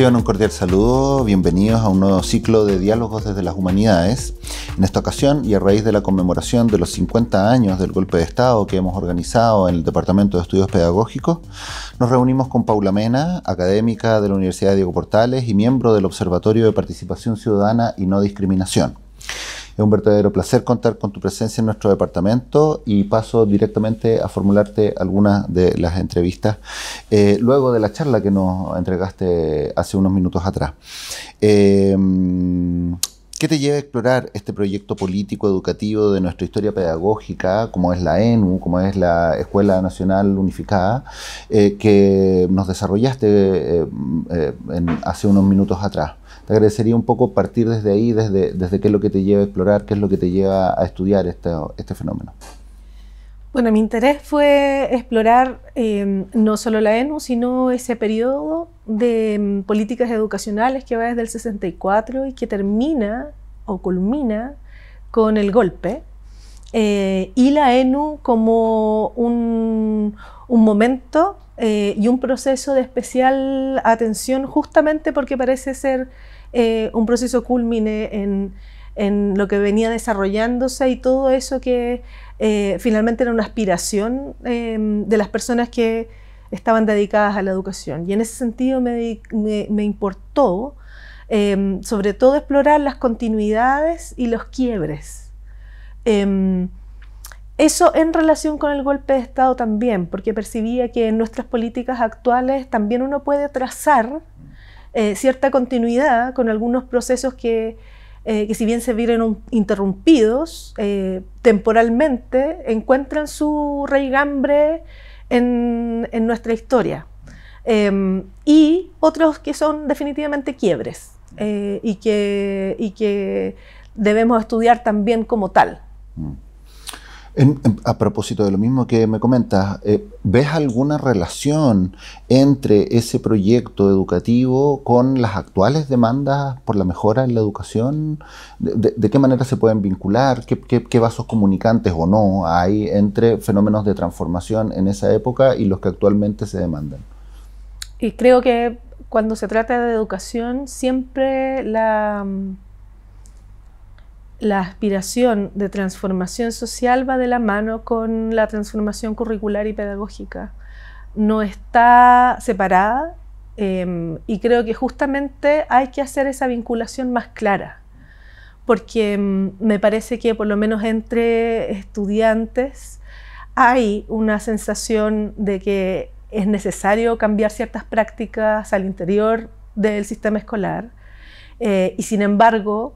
un cordial saludo, bienvenidos a un nuevo ciclo de diálogos desde las humanidades. En esta ocasión y a raíz de la conmemoración de los 50 años del golpe de Estado que hemos organizado en el Departamento de Estudios Pedagógicos, nos reunimos con Paula Mena, académica de la Universidad de Diego Portales y miembro del Observatorio de Participación Ciudadana y No Discriminación. Es un verdadero placer contar con tu presencia en nuestro departamento y paso directamente a formularte algunas de las entrevistas eh, luego de la charla que nos entregaste hace unos minutos atrás. Em, ¿Qué te lleva a explorar este proyecto político educativo de nuestra historia pedagógica, como es la ENU, como es la Escuela Nacional Unificada, eh, que nos desarrollaste eh, hace unos minutos atrás? te agradecería un poco partir desde ahí, desde, desde qué es lo que te lleva a explorar, qué es lo que te lleva a estudiar este, este fenómeno. Bueno, mi interés fue explorar eh, no solo la ENU, sino ese periodo de mm, políticas educacionales que va desde el 64 y que termina o culmina con el golpe. Eh, y la ENU como un, un momento eh, y un proceso de especial atención justamente porque parece ser eh, un proceso culmine en, en, lo que venía desarrollándose y todo eso que eh, finalmente era una aspiración em, de las personas que estaban dedicadas a la educación. Y en ese sentido me, me, me importó em, sobre todo explorar las continuidades y los quiebres. Em, eso en relación con el golpe de Estado también, porque percibía que en nuestras políticas actuales también uno puede trazar eh, cierta continuidad con algunos procesos que, eh, si bien se vieron interrumpidos eh, temporalmente, encuentran su raigambre en, nuestra historia. Em, y otros que son definitivamente quiebres y, que, y que debemos estudiar también como tal. Mm a propósito de lo mismo que me comentas, eh, ¿ves alguna relación entre ese proyecto educativo con las actuales demandas por la mejora en la educación? ¿De, qué manera se pueden vincular? qué, vasos comunicantes o no hay entre fenómenos de transformación en esa época y los que actualmente se demandan? Y creo que cuando se trata de educación, siempre la la aspiración de transformación social va de la mano con la transformación curricular y pedagógica. No está separada em, y creo que justamente hay que hacer esa vinculación más clara, porque em, me parece que por lo menos entre estudiantes hay una sensación de que es necesario cambiar ciertas prácticas al interior del sistema escolar eh, y sin embargo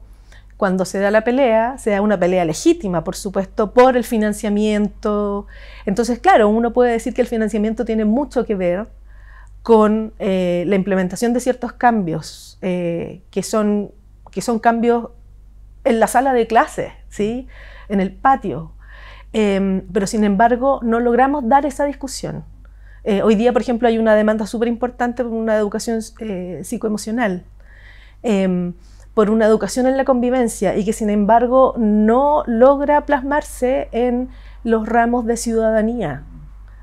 cuando se da la pelea, se da una pelea legítima, por supuesto, por el financiamiento. Entonces, claro, uno puede decir que el financiamiento tiene mucho que ver con eh, la implementación de ciertos cambios, eh, que, son, que son cambios en la sala de clases, ¿sí? en el patio. Em, pero sin embargo, no logramos dar esa discusión. Eh, hoy día, por ejemplo, hay una demanda súper importante por una educación psicoemocional. Em, por una educación en la convivencia y que sin embargo no logra plasmarse en los ramos de ciudadanía.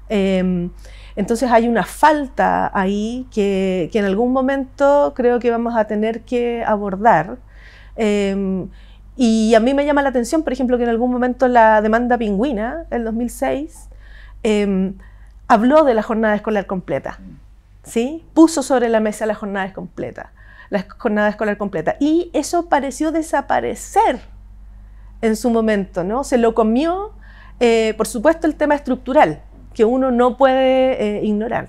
Em, entonces hay una falta ahí que, en algún momento creo que vamos a tener que abordar. Em, y a mí me llama la atención, por ejemplo, que en algún momento la demanda pingüina, el 2006, em, habló de la jornada escolar completa, ¿sí? puso sobre la mesa la jornada completa la jornada escolar completa. Y eso pareció desaparecer en su momento, ¿no? Se lo comió, eh, por supuesto, el tema estructural, que uno no puede eh, ignorar.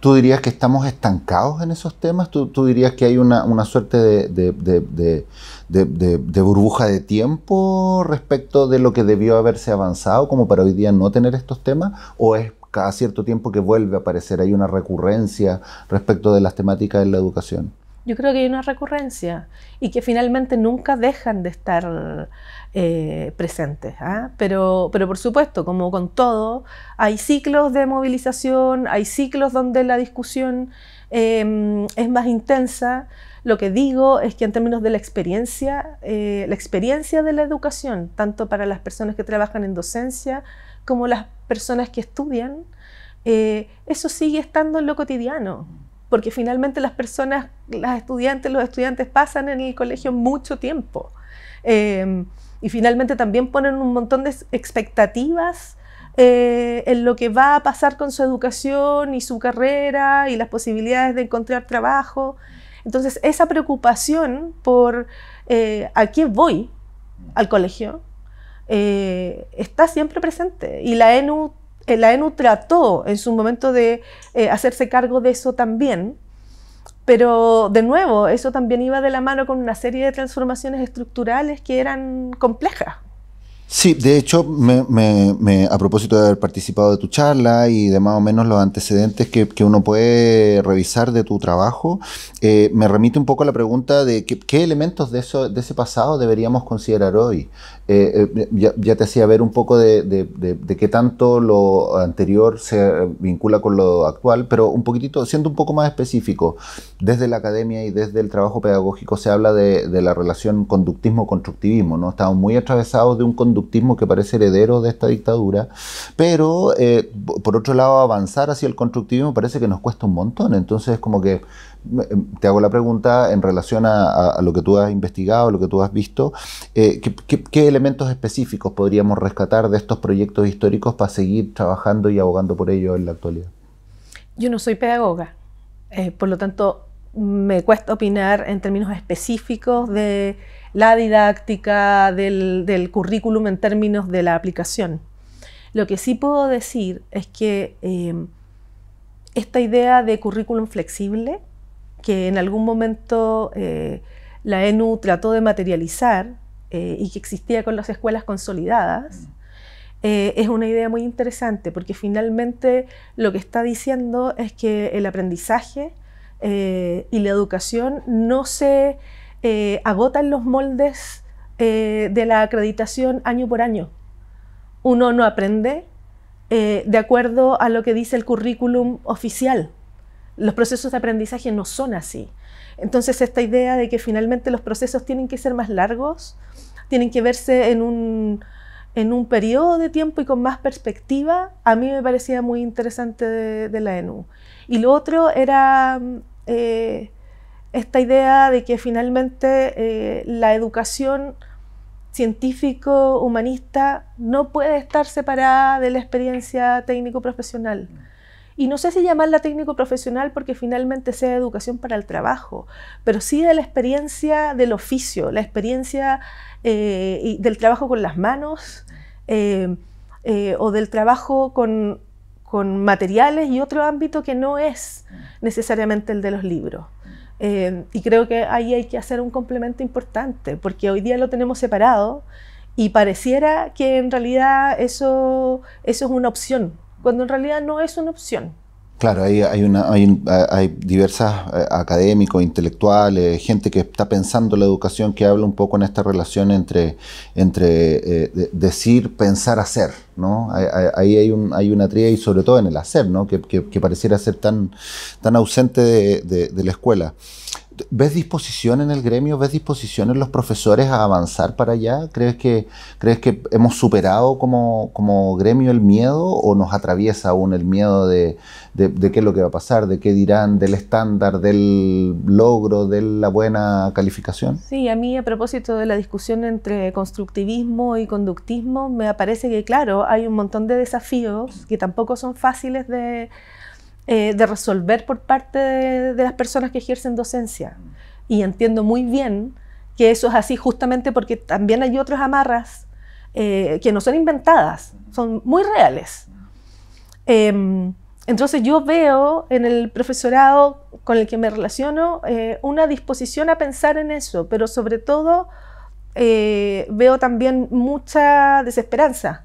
¿Tú, dirías que estamos estancados en esos temas? ¿Tú, dirías que hay una, una suerte de, de, de, de, burbuja de tiempo respecto de lo que debió haberse avanzado como para hoy día no tener estos temas? ¿O es cada cierto tiempo que vuelve a aparecer, hay una recurrencia respecto de las temáticas de la educación. Yo creo que hay una recurrencia y que finalmente nunca dejan de estar eh, presentes. ¿ah? Pero, por supuesto, como con todo, hay ciclos de movilización, hay ciclos donde la discusión em, es más intensa. Lo que digo es que en términos de la experiencia, eh, la experiencia de la educación, tanto para las personas que trabajan en docencia, como las personas que estudian, eh, eso sigue estando en lo cotidiano, porque finalmente las personas, las estudiantes, los estudiantes pasan en el colegio mucho tiempo. Em, y finalmente también ponen un montón de expectativas eh, en lo que va a pasar con su educación y su carrera y las posibilidades de encontrar trabajo. Entonces, esa preocupación por eh, a qué voy al colegio eh, está siempre presente. Y la ENU, eh, la ENU trató en su momento de eh, hacerse cargo de eso también, pero de nuevo, eso también iba de la mano con una serie de transformaciones estructurales que eran complejas. Sí, de hecho, me, a propósito de haber participado de tu charla y de más o menos los antecedentes que, uno puede revisar de tu trabajo, me remite un poco a la pregunta de qué elementos de, eso, de ese pasado deberíamos considerar hoy. Eh, eh, ya, te hacía ver un poco de, de, qué tanto lo anterior se vincula con lo actual, pero un poquitito, siendo un poco más específico, desde la academia y desde el trabajo pedagógico se habla de, la relación conductismo-constructivismo, ¿no? Estamos muy atravesados de un conductismo que parece heredero de esta dictadura, pero eh, por otro lado avanzar hacia el constructivismo parece que nos cuesta un montón, entonces es como que Em, te hago la pregunta en relación a, lo que tú has investigado, lo que tú has visto, eh, ¿qué, elementos específicos podríamos rescatar de estos proyectos históricos para seguir trabajando y abogando por ello en la actualidad? Yo no soy pedagoga, eh, por lo tanto me cuesta opinar en términos específicos de la didáctica, del, currículum en términos de la aplicación. Lo que sí puedo decir es que eh, esta idea de currículum flexible que en algún momento eh, la ENU trató de materializar eh, y que existía con las escuelas consolidadas, mm. eh, es una idea muy interesante porque finalmente lo que está diciendo es que el aprendizaje y la educación no se agotan los moldes de la acreditación año por año. Uno no aprende de acuerdo a lo que dice el currículum oficial los procesos de aprendizaje no son así. Entonces, esta idea de que finalmente los procesos tienen que ser más largos, tienen que verse en un, en periodo de tiempo y con más perspectiva, a mí me parecía muy interesante de, la ENU. Y lo otro era eh, esta idea de que finalmente eh, la educación científico-humanista no puede estar separada de la experiencia técnico-profesional y no sé si llamarla técnico profesional porque finalmente sea educación para el trabajo, pero sí de la experiencia del oficio, la experiencia eh, del trabajo con las manos eh, eh, o del trabajo con, con, materiales y otro ámbito que no es necesariamente el de los libros. y creo que ahí hay que hacer un complemento importante, porque hoy día lo tenemos separado y pareciera que en realidad eso, eso es una opción cuando en realidad no es una opción. Claro, hay, hay, hay, diversas eh, académicos, intelectuales, gente que está pensando la educación, que habla un poco en esta relación entre, entre eh, decir, pensar, hacer. ¿no? Ahí hay, un, hay una tría y sobre todo en el hacer, ¿no? que, pareciera ser tan, tan ausente de, de la escuela. ¿Ves disposición en el gremio? ¿Ves disposición en los profesores a avanzar para allá? ¿Crees que, crees que hemos superado como, gremio el miedo o nos atraviesa aún el miedo de, de, qué es lo que va a pasar, de qué dirán, del estándar, del logro, de la buena calificación? Sí, a mí a propósito de la discusión entre constructivismo y conductismo, me parece que claro, hay un montón de desafíos que tampoco son fáciles de eh, de resolver por parte de, las personas que ejercen docencia. Y entiendo muy bien que eso es así justamente porque también hay otras amarras eh, que no son inventadas, son muy reales. Em, entonces yo veo en el profesorado con el que me relaciono eh, una disposición a pensar en eso, pero sobre todo veo también mucha desesperanza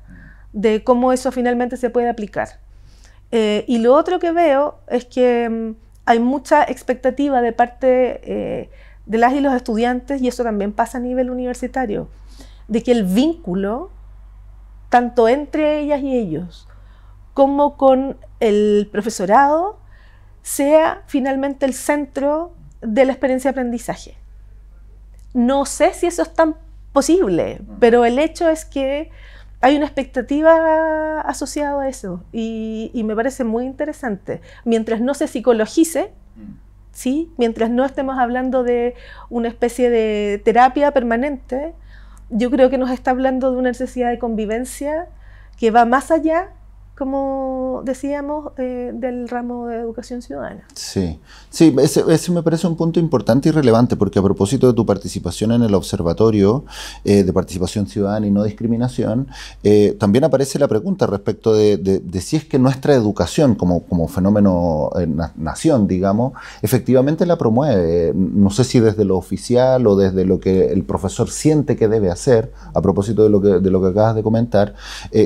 de cómo eso finalmente se puede aplicar. Eh, y lo otro que veo es que mm, hay mucha expectativa de parte eh, de las y los estudiantes, y eso también pasa a nivel universitario, de que el vínculo, tanto entre ellas y ellos, como con el profesorado, sea finalmente el centro de la experiencia de aprendizaje. No sé si eso es tan posible, mm. pero el hecho es que hay una expectativa asociada a eso y, me parece muy interesante. Mientras no se psicologice, mm. ¿sí? mientras no estemos hablando de una especie de terapia permanente, yo creo que nos está hablando de una necesidad de convivencia que va más allá como decíamos, eh, del ramo de educación ciudadana. Sí, sí ese, me parece un punto importante y relevante, porque a propósito de tu participación en el Observatorio eh, de Participación Ciudadana y No Discriminación, eh, también aparece la pregunta respecto de, de, si es que nuestra educación como, como fenómeno nación, digamos, efectivamente la promueve. No sé si desde lo oficial o desde lo que el profesor siente que debe hacer, a propósito de lo que, de lo que acabas de comentar,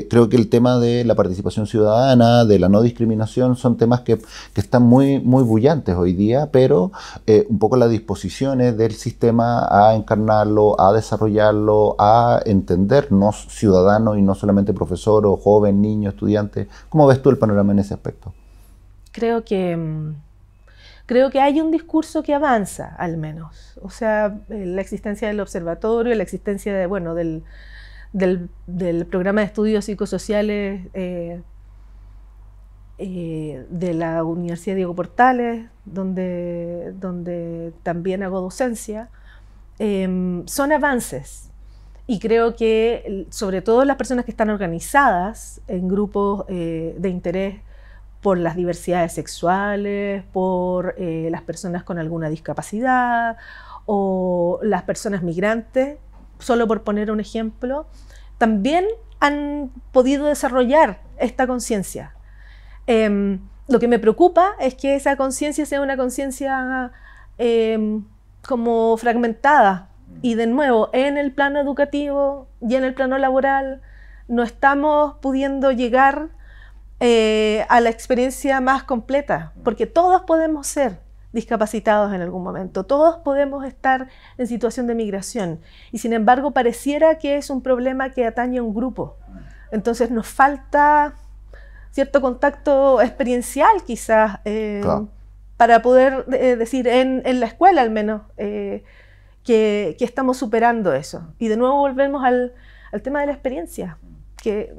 creo que el tema de la participación ciudadana, de la no discriminación, son temas que, están muy, muy bullantes hoy día, pero eh, un poco las disposiciones del sistema a encarnarlo, a desarrollarlo, a entendernos ciudadanos y no solamente profesor o joven, niño, estudiante. ¿Cómo ves tú el panorama en ese aspecto? Creo que mm, creo que hay un discurso que avanza, al menos. O sea, eh, la existencia del observatorio, la existencia de, bueno, del, del, programa de estudios psicosociales eh, eh, de la Universidad Diego Portales, donde, también hago docencia, em, son avances. Y creo que sobre todo las personas que están organizadas en grupos eh, de interés por las diversidades sexuales, por las personas con alguna discapacidad o las personas migrantes, solo por poner un ejemplo, también han podido desarrollar esta conciencia. Em, lo que me preocupa es que esa conciencia sea una conciencia em, como fragmentada y de nuevo en el plano educativo y en el plano laboral no estamos pudiendo llegar eh, a la experiencia más completa, porque todos podemos ser, discapacitados en algún momento. Todos podemos estar en situación de migración y sin embargo pareciera que es un problema que atañe a un grupo. Entonces nos falta cierto contacto experiencial quizás eh, para poder eh, decir en, la escuela al menos eh, que, estamos superando eso. Y de nuevo volvemos al tema de la experiencia, que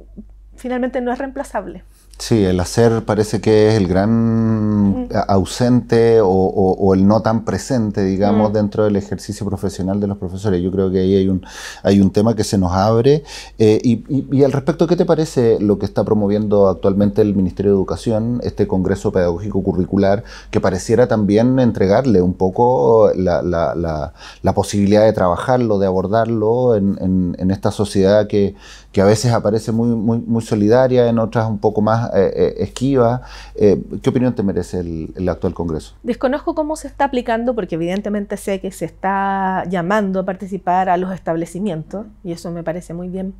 finalmente no es reemplazable. Sí, el hacer parece que es el gran ausente o, el no tan presente, digamos, mm. dentro del ejercicio profesional de los profesores. Yo creo que ahí hay un, hay un tema que se nos abre. Eh, y, al respecto, ¿qué te parece lo que está promoviendo actualmente el Ministerio de Educación, este Congreso Pedagógico Curricular, que pareciera también entregarle un poco la, la, posibilidad de trabajarlo, de abordarlo en, en esta sociedad que que a veces aparece muy, muy, solidaria, en otras un poco más eh, eh, esquiva. Eh, ¿Qué opinión te merece el, actual Congreso? Desconozco cómo se está aplicando, porque evidentemente sé que se está llamando a participar a los establecimientos, y eso me parece muy bien.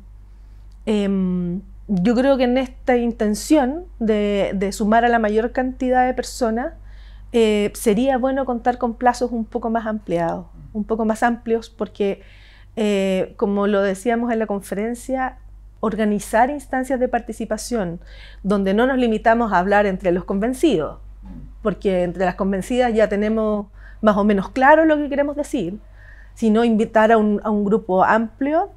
Em, yo creo que en esta intención de, sumar a la mayor cantidad de personas, sería bueno contar con plazos un poco más ampliados, un poco más amplios, porque eh, como lo decíamos en la conferencia, organizar instancias de participación donde no nos limitamos a hablar entre los convencidos, porque entre las convencidas ya tenemos más o menos claro lo que queremos decir, sino invitar a un, grupo amplio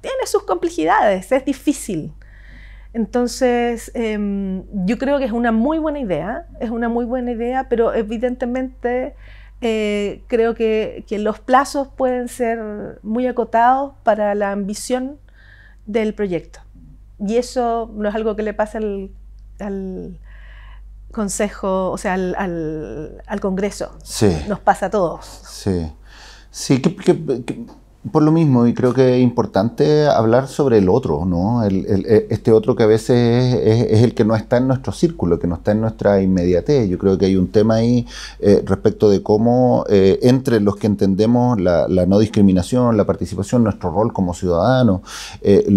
tiene sus complejidades, es difícil. Entonces, em, yo creo que es una muy buena idea, es una muy buena idea, pero evidentemente eh, creo que, los plazos pueden ser muy acotados para la ambición del proyecto. Y eso no es algo que le pase al, Consejo, o sea, al, al, Congreso. Sí. Nos pasa a todos. Sí. Sí, por lo mismo, y creo que es importante hablar sobre el otro, ¿no? Eh, este otro que a veces es, el que no está en nuestro círculo, que no está en nuestra inmediatez. Yo creo que hay un tema ahí eh, respecto de cómo eh, entre los que entendemos la, no discriminación, la participación, nuestro rol como ciudadanos,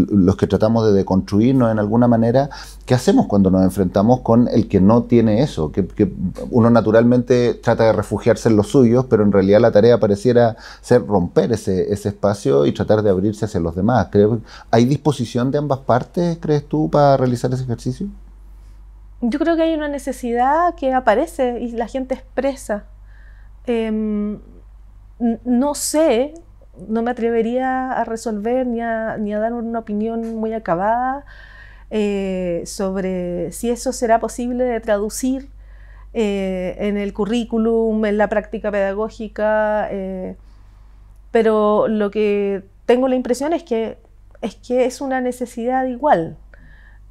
los que tratamos de deconstruirnos en alguna manera, ¿Qué hacemos cuando nos enfrentamos con el que no tiene eso? Que, uno naturalmente trata de refugiarse en los suyos, pero en realidad la tarea pareciera ser romper ese, espacio y tratar de abrirse hacia los demás. ¿Hay disposición de ambas partes, crees tú, para realizar ese ejercicio? Yo creo que hay una necesidad que aparece y la gente expresa. Em, no sé, no me atrevería a resolver ni a dar una opinión muy acabada eh, sobre si eso será posible de traducir eh, en el currículum, en la práctica pedagógica, eh, pero lo que tengo la impresión es que es, que es una necesidad igual.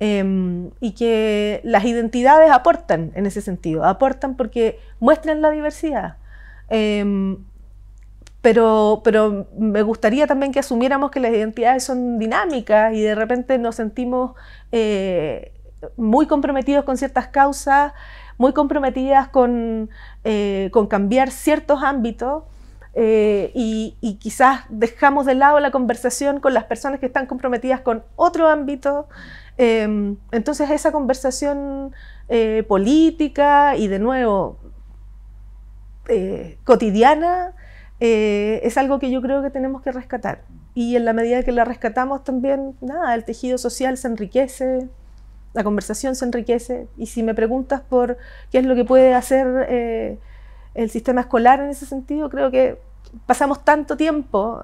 Em, y que las identidades aportan en ese sentido, aportan porque muestran la diversidad. Em, pero, me gustaría también que asumiéramos que las identidades son dinámicas y de repente nos sentimos eh, muy comprometidos con ciertas causas, muy comprometidas con, eh, cambiar ciertos ámbitos. Eh, y, quizás dejamos de lado la conversación con las personas que están comprometidas con otro ámbito. Em, entonces esa conversación política y de nuevo cotidiana eh, es algo que yo creo que tenemos que rescatar. Y en la medida que la rescatamos también, nada, el tejido social se enriquece, la conversación se enriquece. Y si me preguntas por qué es lo que puede hacer eh, el sistema escolar en ese sentido, creo que pasamos tanto tiempo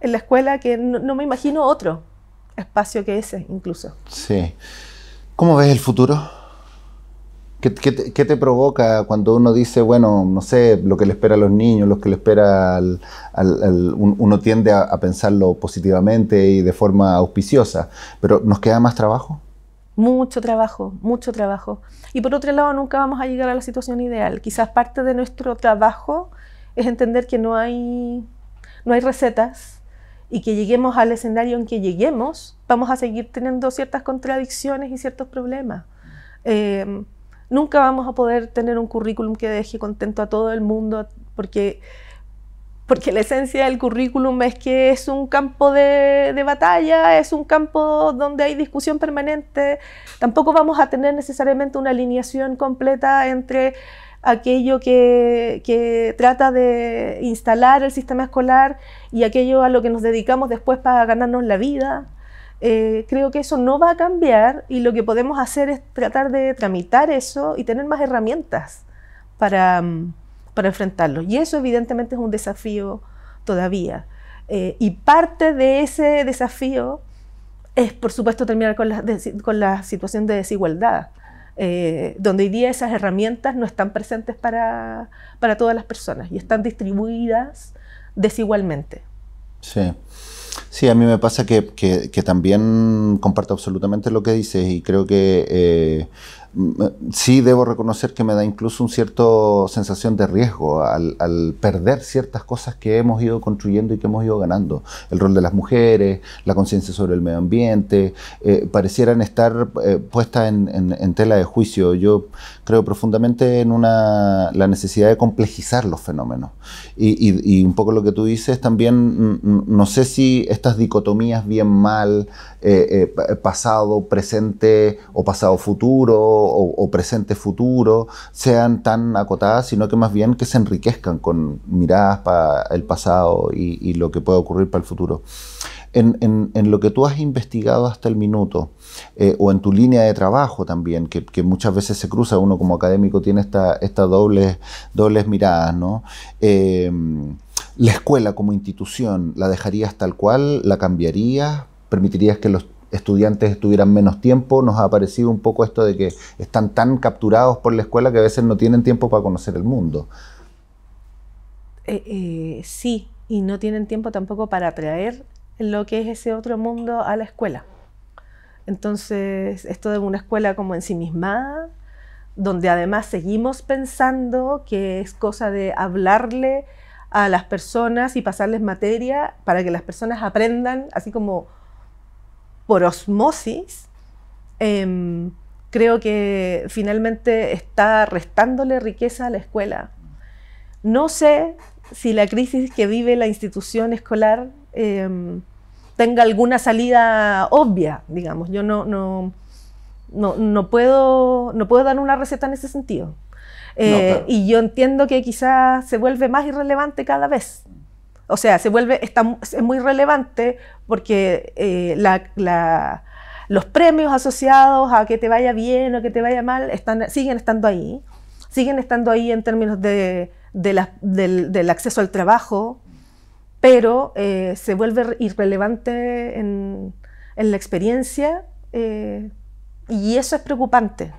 en la escuela que no, no me imagino otro espacio que ese incluso. Sí. ¿Cómo ves el futuro? ¿Qué, te, provoca cuando uno dice, bueno, no sé, lo que le espera a los niños, lo que le espera al... uno tiende a, pensarlo positivamente y de forma auspiciosa, pero ¿nos queda más trabajo? Mucho trabajo, mucho trabajo. Y por otro lado, nunca vamos a llegar a la situación ideal. Quizás parte de nuestro trabajo es entender que no hay, no hay recetas y que lleguemos al escenario en que lleguemos, vamos a seguir teniendo ciertas contradicciones y ciertos problemas. Eh, nunca vamos a poder tener un currículum que deje contento a todo el mundo, porque, porque la esencia del currículum es que es un campo de, batalla, es un campo donde hay discusión permanente. Tampoco vamos a tener necesariamente una alineación completa entre aquello que, trata de instalar el sistema escolar y aquello a lo que nos dedicamos después para ganarnos la vida. Eh, creo que eso no va a cambiar y lo que podemos hacer es tratar de tramitar eso y tener más herramientas para, mm, para enfrentarlo. Y eso evidentemente es un desafío todavía. Eh, y parte de ese desafío es, por supuesto, terminar con la, con la situación de desigualdad, eh, donde hoy día esas herramientas no están presentes para, para todas las personas y están distribuidas desigualmente. Sí. Sí, a mí me pasa que, que, también comparto absolutamente lo que dices y creo que eh, sí debo reconocer que me da incluso un cierto sensación de riesgo al, perder ciertas cosas que hemos ido construyendo y que hemos ido ganando. El rol de las mujeres, la conciencia sobre el medio ambiente, eh, parecieran estar eh, puestas en, tela de juicio. Yo creo profundamente en una, la necesidad de complejizar los fenómenos. Y, un poco lo que tú dices también, mm, mm, no sé si estas dicotomías bien mal, eh, pasado, presente o pasado futuro, o, presente futuro sean tan acotadas, sino que más bien que se enriquezcan con miradas para el pasado y, lo que puede ocurrir para el futuro. En, lo que tú has investigado hasta el minuto, eh, o en tu línea de trabajo también, que, muchas veces se cruza, uno como académico tiene estas dobles, miradas, ¿no? Em, ¿La escuela como institución la dejarías tal cual? ¿La cambiarías? ¿Permitirías que los estudiantes estuvieran menos tiempo. Nos ha parecido un poco esto de que están tan capturados por la escuela que a veces no tienen tiempo para conocer el mundo. Eh, eh, sí, y no tienen tiempo tampoco para traer lo que es ese otro mundo a la escuela. Entonces, esto de una escuela como en ensimismada, donde además seguimos pensando que es cosa de hablarle a las personas y pasarles materia para que las personas aprendan, así como por osmosis, em, creo que finalmente está restándole riqueza a la escuela. No sé si la crisis que vive la institución escolar em, tenga alguna salida obvia, digamos. Yo no, no, puedo, no puedo dar una receta en ese sentido. Eh, y yo entiendo que quizás se vuelve más irrelevante cada vez. O sea, se vuelve, es muy relevante porque eh, los premios asociados a que te vaya bien o que te vaya mal están, siguen estando ahí, siguen estando ahí en términos de, del, acceso al trabajo, pero eh, se vuelve irrelevante en, la experiencia eh, y eso es preocupante.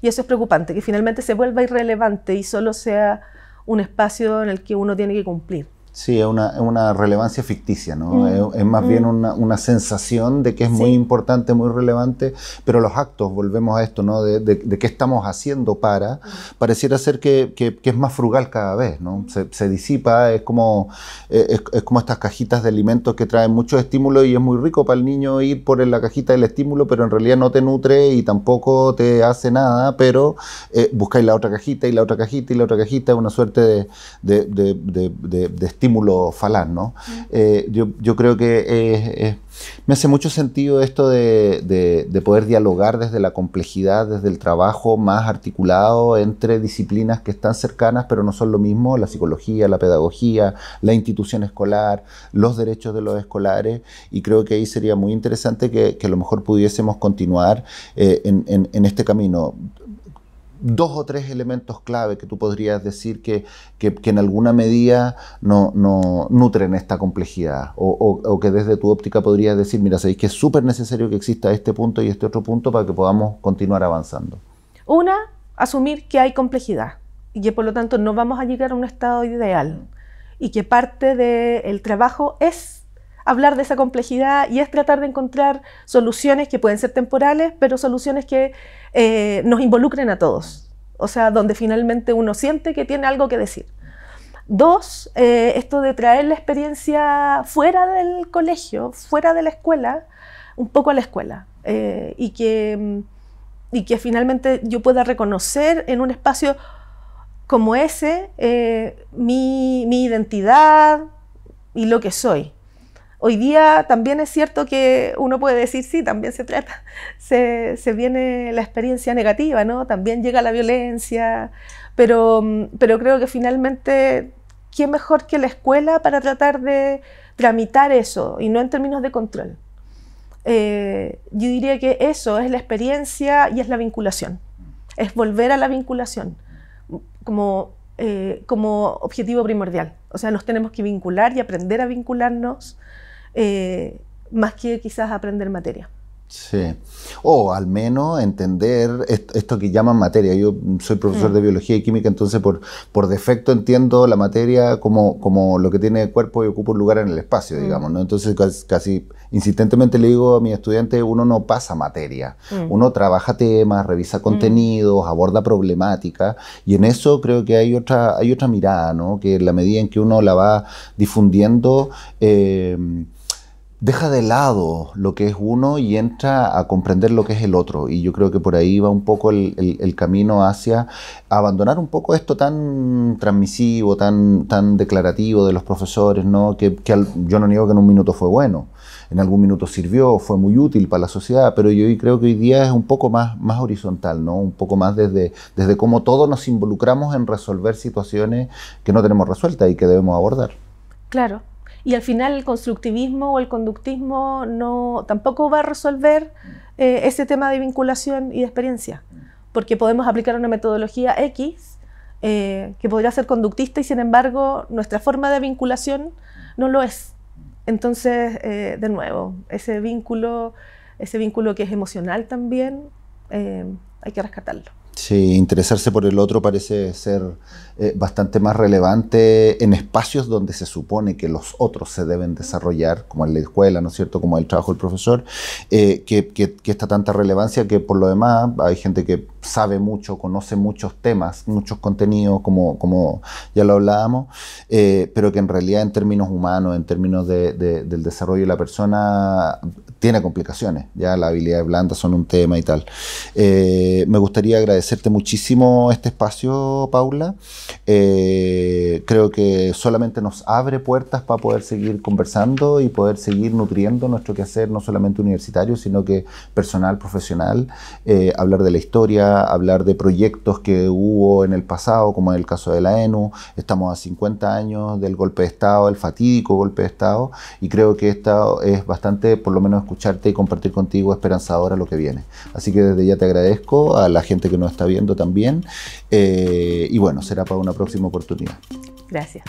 Y eso es preocupante, que finalmente se vuelva irrelevante y solo sea un espacio en el que uno tiene que cumplir. Sí, es una, relevancia ficticia, ¿no? Mm. Es, más bien mm. una, sensación de que es muy importante, muy relevante, pero los actos, volvemos a esto, ¿no? De, de, qué estamos haciendo para, mm. pareciera ser que, es más frugal cada vez, ¿no? Se, disipa, es como, eh, es, como estas cajitas de alimentos que traen mucho estímulo y es muy rico para el niño ir por la cajita del estímulo, pero en realidad no te nutre y tampoco te hace nada, pero eh, buscáis la otra cajita y la otra cajita y la otra cajita, es una suerte de, de estímulo estímulo ¿no? Eh, yo, creo que me hace mucho sentido esto de, poder dialogar desde la complejidad, desde el trabajo más articulado entre disciplinas que están cercanas, pero no son lo mismo, la psicología, la pedagogía, la institución escolar, los derechos de los escolares, y creo que ahí sería muy interesante que, a lo mejor pudiésemos continuar eh, en, este camino dos o tres elementos clave que tú podrías decir que, que, en alguna medida no, nutren esta complejidad o, que desde tu óptica podrías decir, mira, sabéis que es súper necesario que exista este punto y este otro punto para que podamos continuar avanzando. Una, asumir que hay complejidad y que por lo tanto no vamos a llegar a un estado ideal y que parte del trabajo es hablar de esa complejidad y es tratar de encontrar soluciones que pueden ser temporales, pero soluciones que eh, nos involucren a todos, o sea, donde finalmente uno siente que tiene algo que decir. Dos, eh, esto de traer la experiencia fuera del colegio, fuera de la escuela, un poco a la escuela, eh, y, que, mm, y que finalmente yo pueda reconocer en un espacio como ese mi identidad y lo que soy. Hoy día también es cierto que uno puede decir, sí, también se trata, se, viene la experiencia negativa, ¿no? También llega la violencia, pero, mm, pero creo que finalmente, ¿qué mejor que la escuela para tratar de tramitar eso y no en términos de control? Eh, yo diría que eso es la experiencia y es la vinculación, es volver a la vinculación como, eh, como objetivo primordial. O sea, nos tenemos que vincular y aprender a vincularnos eh, más que quizás aprender materia. Sí, o al menos entender esto que llaman materia. Yo soy profesor mm. de biología y química, entonces por, por defecto entiendo la materia como, como lo que tiene el cuerpo y ocupa un lugar en el espacio, mm. digamos. ¿no? Entonces casi, insistentemente le digo a mi estudiante, uno no pasa materia, mm. uno trabaja temas, revisa contenidos, aborda problemáticas y en eso creo que hay otra, hay otra mirada, ¿no? que en la medida en que uno la va difundiendo... Eh, deja de lado lo que es uno y entra a comprender lo que es el otro. Y yo creo que por ahí va un poco el, camino hacia abandonar un poco esto tan transmisivo, tan, tan declarativo de los profesores, ¿no? que, yo no niego que en un minuto fue bueno, en algún minuto sirvió, fue muy útil para la sociedad, pero yo creo que hoy día es un poco más, más horizontal, ¿no? un poco más desde, desde cómo todos nos involucramos en resolver situaciones que no tenemos resueltas y que debemos abordar. Claro, y al final el constructivismo o el conductismo no, tampoco va a resolver eh, ese tema de vinculación y de experiencia, porque podemos aplicar una metodología X eh, que podría ser conductista y sin embargo nuestra forma de vinculación no lo es. Entonces, eh, de nuevo, ese vínculo, ese vínculo que es emocional también, hay que rescatarlo. Sí, interesarse por el otro parece ser eh, bastante más relevante en espacios donde se supone que los otros se deben desarrollar, como en la escuela, ¿no es cierto?, como el trabajo del profesor, eh, que, que, está tanta relevancia que por lo demás hay gente que sabe mucho, conoce muchos temas, muchos contenidos, como, como ya lo hablábamos, eh, pero que en realidad en términos humanos, en términos del desarrollo de la persona, tiene complicaciones, ya las habilidades blanda son un tema y tal. Eh, me gustaría agradecerte muchísimo este espacio, Paula. Eh, creo que solamente nos abre puertas para poder seguir conversando y poder seguir nutriendo nuestro quehacer, no solamente universitario, sino que personal, profesional, eh, hablar de la historia, hablar de proyectos que hubo en el pasado, como en el caso de la ENU. Estamos a 50 años del golpe de Estado, el fatídico golpe de Estado, y creo que esta es bastante, por lo menos escucharte y compartir contigo esperanzadora lo que viene. Así que desde ya te agradezco a la gente que nos está viendo también eh, y bueno, será para una próxima oportunidad. Gracias.